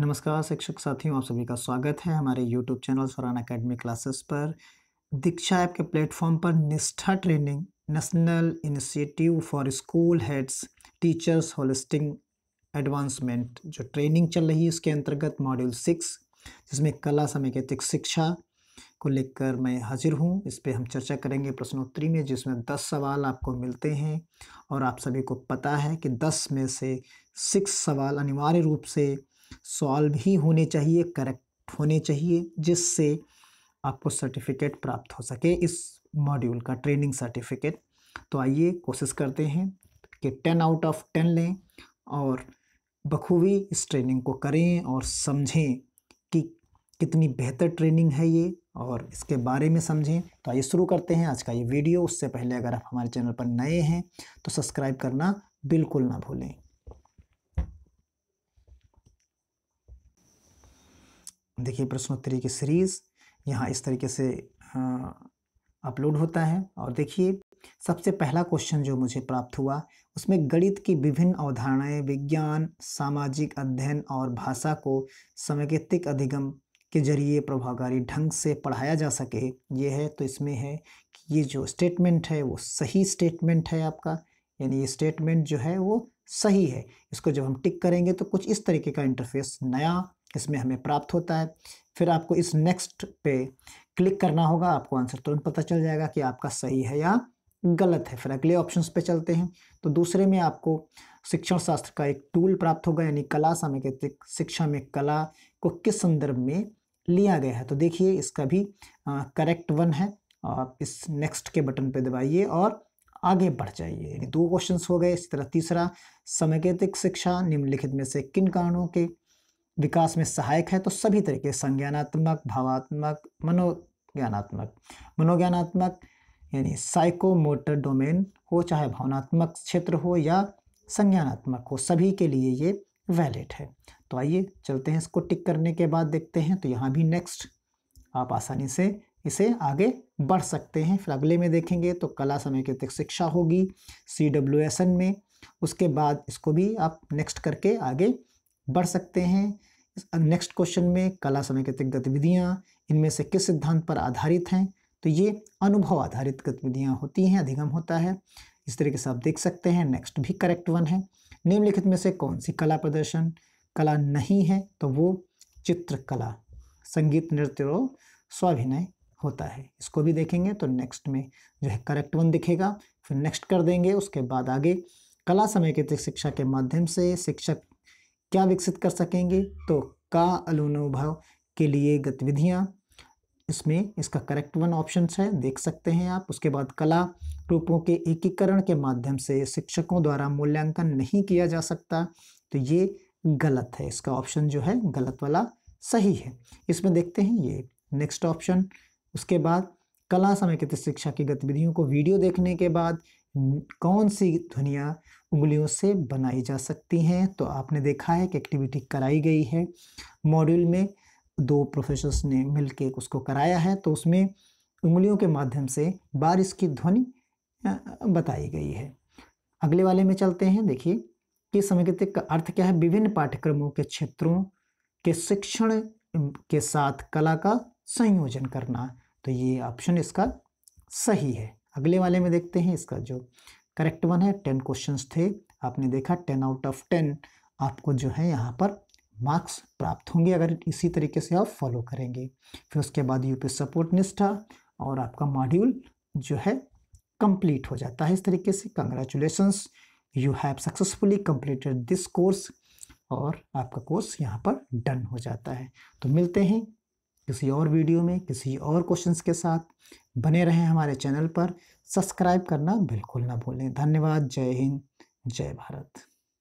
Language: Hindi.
नमस्कार शिक्षक साथियों आप सभी का स्वागत है हमारे YouTube channel Saran academy classes पर दीक्षा ऐप के प्लेटफॉर्म पर Nishtha training national initiative for school heads teachers holistic advancement जो ट्रेनिंग चल रही है उसके अंतर्गत मॉड्यूल सिक्स जिसमें कला समेकेतिक शिक्षा को लेकर मैं हाजिर हूँ इस पर हम चर्चा करेंगे प्रश्नोत्तरी में जिसमें दस सवाल आपको मिलते हैं और आप सभी को पता है कि दस में से सिक्स सवाल अनिवार्य रूप से सॉल्व ही होने चाहिए करेक्ट होने चाहिए जिससे आपको सर्टिफिकेट प्राप्त हो सके इस मॉड्यूल का ट्रेनिंग सर्टिफिकेट तो आइए कोशिश करते हैं कि टेन आउट ऑफ टेन लें और बखूबी इस ट्रेनिंग को करें और समझें कि कितनी बेहतर ट्रेनिंग है ये और इसके बारे में समझें तो आइए शुरू करते हैं आज का ये वीडियो उससे पहले अगर आप हमारे चैनल पर नए हैं तो सब्सक्राइब करना बिल्कुल ना भूलें देखिए प्रश्नोत्तरी की सीरीज़ यहाँ इस तरीके से अपलोड होता है और देखिए सबसे पहला क्वेश्चन जो मुझे प्राप्त हुआ उसमें गणित की विभिन्न अवधारणाएं विज्ञान सामाजिक अध्ययन और भाषा को समैकितिक अधिगम के जरिए प्रभावकारी ढंग से पढ़ाया जा सके ये है तो इसमें है कि ये जो स्टेटमेंट है वो सही स्टेटमेंट है आपका यानी ये स्टेटमेंट जो है वो सही है इसको जब हम टिक करेंगे तो कुछ इस तरीके का इंटरफेस नया इसमें हमें प्राप्त होता है फिर आपको इस नेक्स्ट पे क्लिक करना होगा आपको आंसर तुरंत पता चल जाएगा कि आपका सही है या गलत है फिर अगले ऑप्शंस पे चलते हैं तो दूसरे में आपको शिक्षण शास्त्र का एक टूल प्राप्त होगा यानी कला सामग्रिक शिक्षा में कला को किस संदर्भ में लिया गया है तो देखिए इसका भी करेक्ट वन है आप इस नेक्स्ट के बटन पे दबाइए और आगे बढ़ जाइए दो क्वेश्चंस हो गए इसी तरह तीसरा समगैतिक शिक्षा निम्नलिखित में से किन कारणों के विकास में सहायक है तो सभी तरीके संज्ञानात्मक भावात्मक मनोज्ञानात्मक मनोज्ञानात्मक यानी साइकोमोटर डोमेन हो चाहे भावनात्मक क्षेत्र हो या संज्ञानात्मक हो सभी के लिए ये वैलिड है तो आइए चलते हैं इसको टिक करने के बाद देखते हैं तो यहाँ भी नेक्स्ट आप आसानी से इसे आगे बढ़ सकते हैं फिर अगले में देखेंगे तो कला समय के तक शिक्षा होगी सी डब्ल्यू एस एन में उसके बाद इसको भी आप नेक्स्ट करके आगे बढ़ सकते हैं नेक्स्ट क्वेश्चन में कला समेकित गतिविधियाँ इनमें से किस सिद्धांत पर आधारित हैं तो ये अनुभव आधारित गतिविधियाँ होती हैं अधिगम होता है इस तरीके से आप देख सकते हैं नेक्स्ट भी करेक्ट वन है निम्नलिखित में से कौन सी कला प्रदर्शन कला नहीं है तो वो चित्रकला संगीत नृत्य और स्वाभिनय होता है इसको भी देखेंगे तो नेक्स्ट में जो है करेक्ट वन दिखेगा फिर नेक्स्ट कर देंगे उसके बाद आगे कला के शिक्षा के माध्यम से शिक्षक क्या विकसित कर सकेंगे तो का अलुभाव के लिए गतिविधियाँ इसमें इसका करेक्ट वन ऑप्शन है देख सकते हैं आप उसके बाद कला रूपों के एकीकरण के माध्यम से शिक्षकों द्वारा मूल्यांकन नहीं किया जा सकता तो ये गलत है इसका ऑप्शन जो है गलत वाला सही है इसमें देखते हैं ये नेक्स्ट ऑप्शन उसके बाद कला समेकित शिक्षा की गतिविधियों को वीडियो देखने के बाद कौन सी ध्वनियाँ उंगलियों से बनाई जा सकती हैं तो आपने देखा है कि एक्टिविटी कराई गई है मॉड्यूल में दो प्रोफेसर्स ने मिलके उसको कराया है तो उसमें उंगलियों के माध्यम से बारिश की ध्वनि बताई गई है अगले वाले में चलते हैं देखिए कि समेकित का अर्थ क्या है विभिन्न पाठ्यक्रमों के क्षेत्रों के शिक्षण के साथ कला का संयोजन करना तो ये ऑप्शन इसका सही है अगले वाले में देखते हैं इसका जो करेक्ट वन है टेन क्वेश्चन थे आपने देखा टेन आउट ऑफ टेन आपको जो है यहाँ पर मार्क्स प्राप्त होंगे अगर इसी तरीके से आप फॉलो करेंगे फिर उसके बाद यूपी सपोर्ट निष्ठा और आपका मॉड्यूल जो है कंप्लीट हो जाता है इस तरीके से congratulations you have successfully completed this course और आपका कोर्स यहाँ पर डन हो जाता है तो मिलते हैं किसी और वीडियो में किसी और क्वेश्चंस के साथ बने रहें हमारे चैनल पर सब्सक्राइब करना बिल्कुल ना भूलें धन्यवाद जय हिंद जय भारत